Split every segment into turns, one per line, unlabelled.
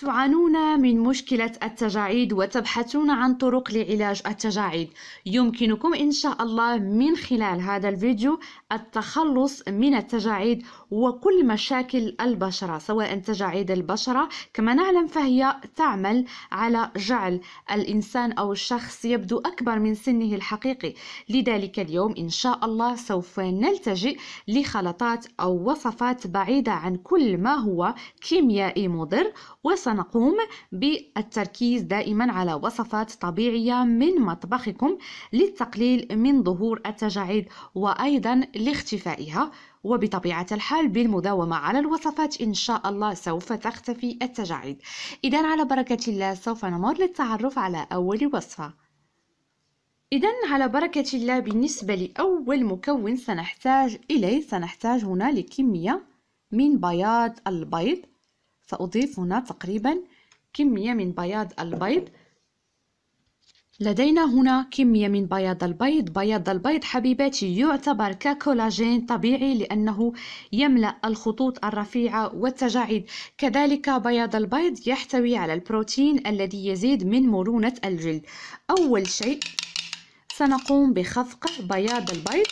تعانون من مشكلة التجاعيد وتبحثون عن طرق لعلاج التجاعيد يمكنكم إن شاء الله من خلال هذا الفيديو التخلص من التجاعيد وكل مشاكل البشرة سواء تجاعيد البشرة كما نعلم فهي تعمل على جعل الإنسان أو الشخص يبدو أكبر من سنه الحقيقي لذلك اليوم إن شاء الله سوف نلتجئ لخلطات أو وصفات بعيدة عن كل ما هو كيميائي مضر وصف سنقوم بالتركيز دائما على وصفات طبيعية من مطبخكم للتقليل من ظهور التجاعيد وأيضا لاختفائها وبطبيعة الحال بالمداومة على الوصفات إن شاء الله سوف تختفي التجاعيد إذا على بركة الله سوف نمر للتعرف على أول وصفة إذا على بركة الله بالنسبة لأول مكون سنحتاج إليه سنحتاج هنا لكمية من بياض البيض سأضيف هنا تقريبا كمية من بياض البيض لدينا هنا كمية من بياض البيض بياض البيض حبيباتي يعتبر ككولاجين طبيعي لأنه يملأ الخطوط الرفيعة والتجاعيد كذلك بياض البيض يحتوي على البروتين الذي يزيد من مرونة الجلد أول شيء سنقوم بخفق بياض البيض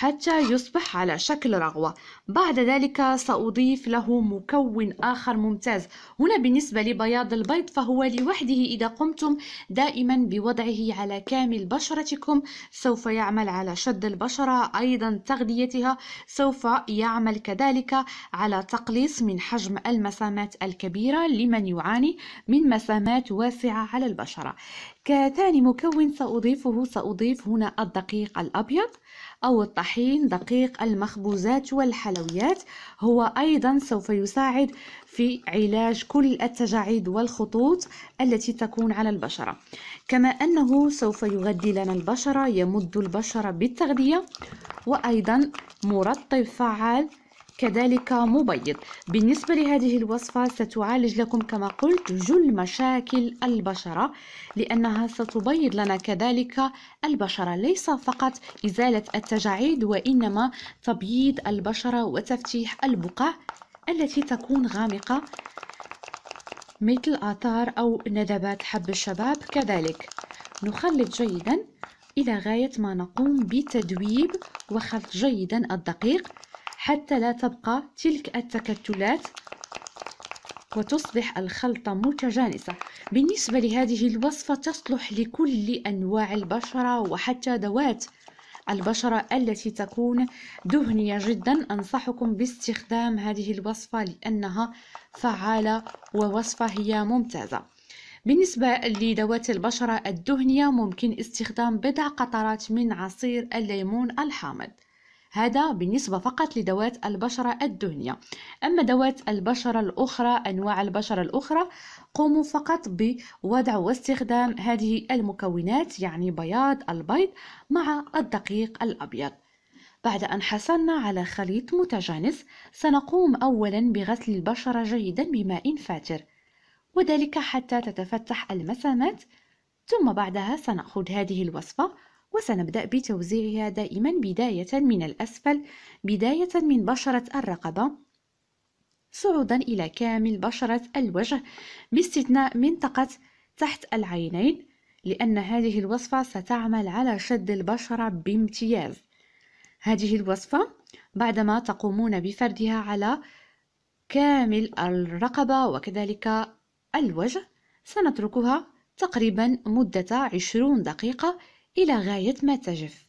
حتى يصبح على شكل رغوة بعد ذلك سأضيف له مكون آخر ممتاز هنا بالنسبة لبياض البيض فهو لوحده إذا قمتم دائما بوضعه على كامل بشرتكم سوف يعمل على شد البشرة أيضا تغذيتها سوف يعمل كذلك على تقليص من حجم المسامات الكبيرة لمن يعاني من مسامات واسعة على البشرة كثاني مكون سأضيفه سأضيف هنا الدقيق الأبيض أو الطحين دقيق المخبوزات والحلويات هو أيضا سوف يساعد في علاج كل التجاعيد والخطوط التي تكون على البشرة كما أنه سوف يغذي لنا البشرة يمد البشرة بالتغذية وأيضا مرطب فعال كذلك مبيض بالنسبة لهذه الوصفة ستعالج لكم كما قلت جل مشاكل البشرة لأنها ستبيض لنا كذلك البشرة ليس فقط إزالة التجاعيد وإنما تبييض البشرة وتفتيح البقع التي تكون غامقة مثل آثار أو ندبات حب الشباب كذلك نخلط جيدا إلى غاية ما نقوم بتدويب وخلط جيدا الدقيق حتى لا تبقى تلك التكتلات وتصبح الخلطة متجانسة بالنسبة لهذه الوصفة تصلح لكل أنواع البشرة وحتى ذوات البشرة التي تكون دهنية جدا أنصحكم باستخدام هذه الوصفة لأنها فعالة ووصفة هي ممتازة بالنسبة لذوات البشرة الدهنية ممكن استخدام بضع قطرات من عصير الليمون الحامض هذا بالنسبة فقط لدوات البشرة الدهنية أما دوات البشرة الأخرى أنواع البشرة الأخرى قوموا فقط بوضع واستخدام هذه المكونات يعني بياض البيض مع الدقيق الأبيض بعد أن حصلنا على خليط متجانس سنقوم أولا بغسل البشرة جيدا بماء فاتر وذلك حتى تتفتح المسامات ثم بعدها سنأخذ هذه الوصفة وسنبدأ بتوزيعها دائما بداية من الأسفل بداية من بشرة الرقبة صعودا إلى كامل بشرة الوجه باستثناء منطقة تحت العينين لأن هذه الوصفة ستعمل على شد البشرة بامتياز هذه الوصفة بعدما تقومون بفردها على كامل الرقبة وكذلك الوجه سنتركها تقريبا مدة 20 دقيقة إلى غاية ما تجف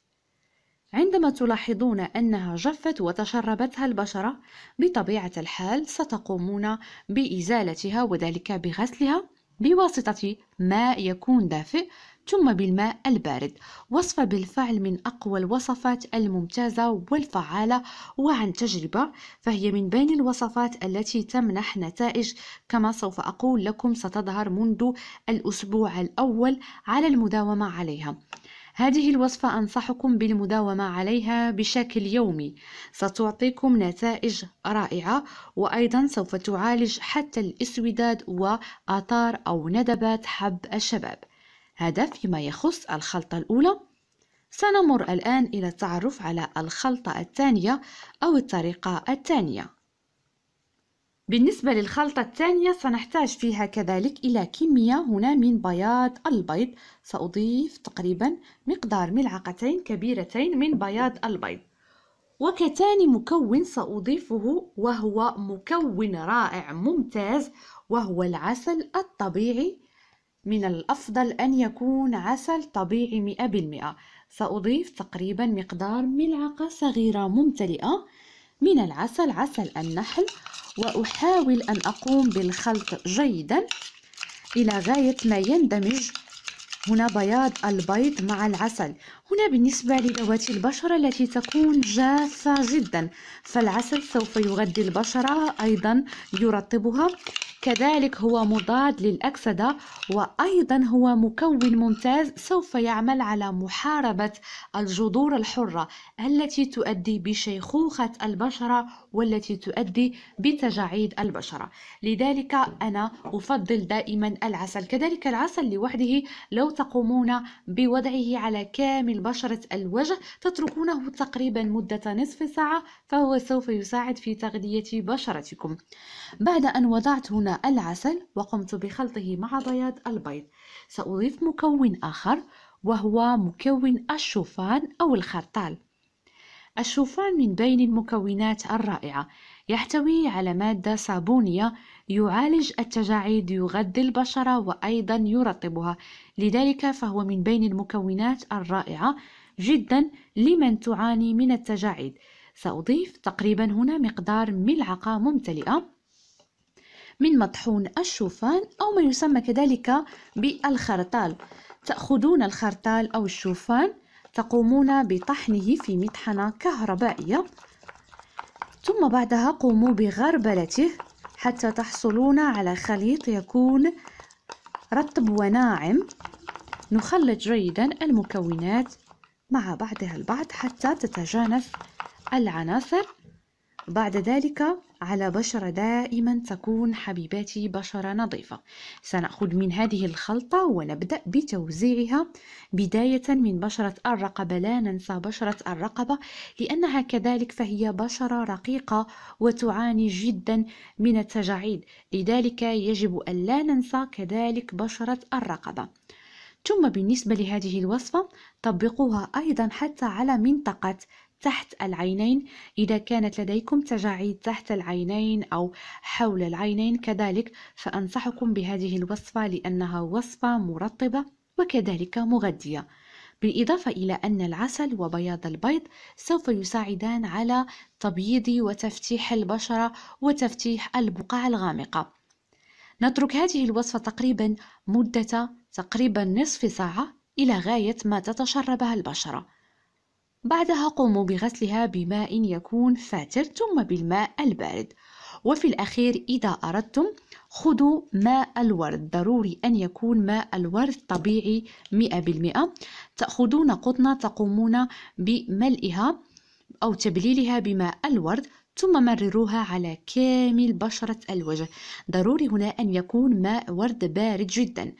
عندما تلاحظون أنها جفت وتشربتها البشرة بطبيعة الحال ستقومون بإزالتها وذلك بغسلها بواسطة ماء يكون دافئ ثم بالماء البارد وصفة بالفعل من أقوى الوصفات الممتازة والفعالة وعن تجربة فهي من بين الوصفات التي تمنح نتائج كما سوف أقول لكم ستظهر منذ الأسبوع الأول على المداومة عليها هذه الوصفة أنصحكم بالمداومة عليها بشكل يومي ستعطيكم نتائج رائعة وأيضا سوف تعالج حتى الإسوداد وآثار أو ندبات حب الشباب هذا فيما يخص الخلطة الأولى سنمر الآن إلى التعرف على الخلطة الثانية أو الطريقة الثانية بالنسبة للخلطة الثانية سنحتاج فيها كذلك إلى كمية هنا من بياض البيض سأضيف تقريبا مقدار ملعقتين كبيرتين من بياض البيض وكثاني مكون سأضيفه وهو مكون رائع ممتاز وهو العسل الطبيعي من الأفضل أن يكون عسل طبيعي مئة بالمئة سأضيف تقريبا مقدار ملعقة صغيرة ممتلئة من العسل عسل النحل وأحاول أن أقوم بالخلط جيدا إلى غاية ما يندمج هنا بياض البيض مع العسل هنا بالنسبة لذوات البشرة التي تكون جافة جدا فالعسل سوف يغذي البشرة أيضا يرطبها كذلك هو مضاد للأكسدة وأيضا هو مكون ممتاز سوف يعمل على محاربة الجذور الحرة التي تؤدي بشيخوخة البشرة والتي تؤدي بتجاعيد البشرة لذلك أنا أفضل دائما العسل كذلك العسل لوحده لو تقومون بوضعه على كامل بشرة الوجه تتركونه تقريبا مدة نصف ساعة فهو سوف يساعد في تغذية بشرتكم بعد أن وضعت هنا العسل وقمت بخلطه مع بياض البيض سأضيف مكون آخر وهو مكون الشوفان أو الخرطال الشوفان من بين المكونات الرائعة يحتوي على مادة صابونية يعالج التجاعيد يغذي البشرة وأيضا يرطبها لذلك فهو من بين المكونات الرائعة جدا لمن تعاني من التجاعيد سأضيف تقريبا هنا مقدار ملعقة ممتلئة من مطحون الشوفان أو ما يسمى كذلك بالخرطال تأخذون الخرطال أو الشوفان تقومون بطحنه في مطحنة كهربائية ثم بعدها قوموا بغربلته حتى تحصلون على خليط يكون رطب وناعم نخلط جيدا المكونات مع بعضها البعض حتى تتجانس العناصر بعد ذلك على بشرة دائما تكون حبيباتي بشرة نظيفة سنأخذ من هذه الخلطة ونبدأ بتوزيعها بداية من بشرة الرقبة لا ننسى بشرة الرقبة لأنها كذلك فهي بشرة رقيقة وتعاني جدا من التجاعيد لذلك يجب أن لا ننسى كذلك بشرة الرقبة ثم بالنسبة لهذه الوصفة طبقوها أيضا حتى على منطقة تحت العينين إذا كانت لديكم تجاعيد تحت العينين أو حول العينين كذلك فأنصحكم بهذه الوصفة لأنها وصفة مرطبة وكذلك مغذية بالإضافة إلى أن العسل وبياض البيض سوف يساعدان على تبييض وتفتيح البشرة وتفتيح البقع الغامقة نترك هذه الوصفة تقريبا مدة تقريبا نصف ساعة إلى غاية ما تتشربها البشرة بعدها قوموا بغسلها بماء يكون فاتر ثم بالماء البارد وفي الأخير إذا أردتم خذوا ماء الورد ضروري أن يكون ماء الورد طبيعي 100% تأخذون قطنة تقومون بملئها أو تبليلها بماء الورد ثم مرروها على كامل بشرة الوجه ضروري هنا أن يكون ماء ورد بارد جدا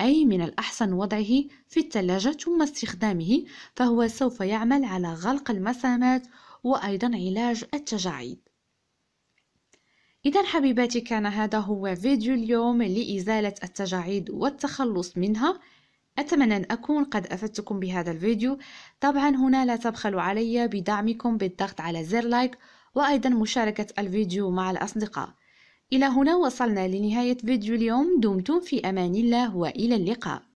أي من الأحسن وضعه في الثلاجة ثم استخدامه فهو سوف يعمل على غلق المسامات وأيضا علاج التجاعيد إذا حبيباتي كان هذا هو فيديو اليوم لإزالة التجاعيد والتخلص منها أتمنى أن أكون قد أفدتكم بهذا الفيديو طبعا هنا لا تبخلوا علي بدعمكم بالضغط على زر لايك وأيضا مشاركة الفيديو مع الأصدقاء إلى هنا وصلنا لنهاية فيديو اليوم دمتم في أمان الله وإلى اللقاء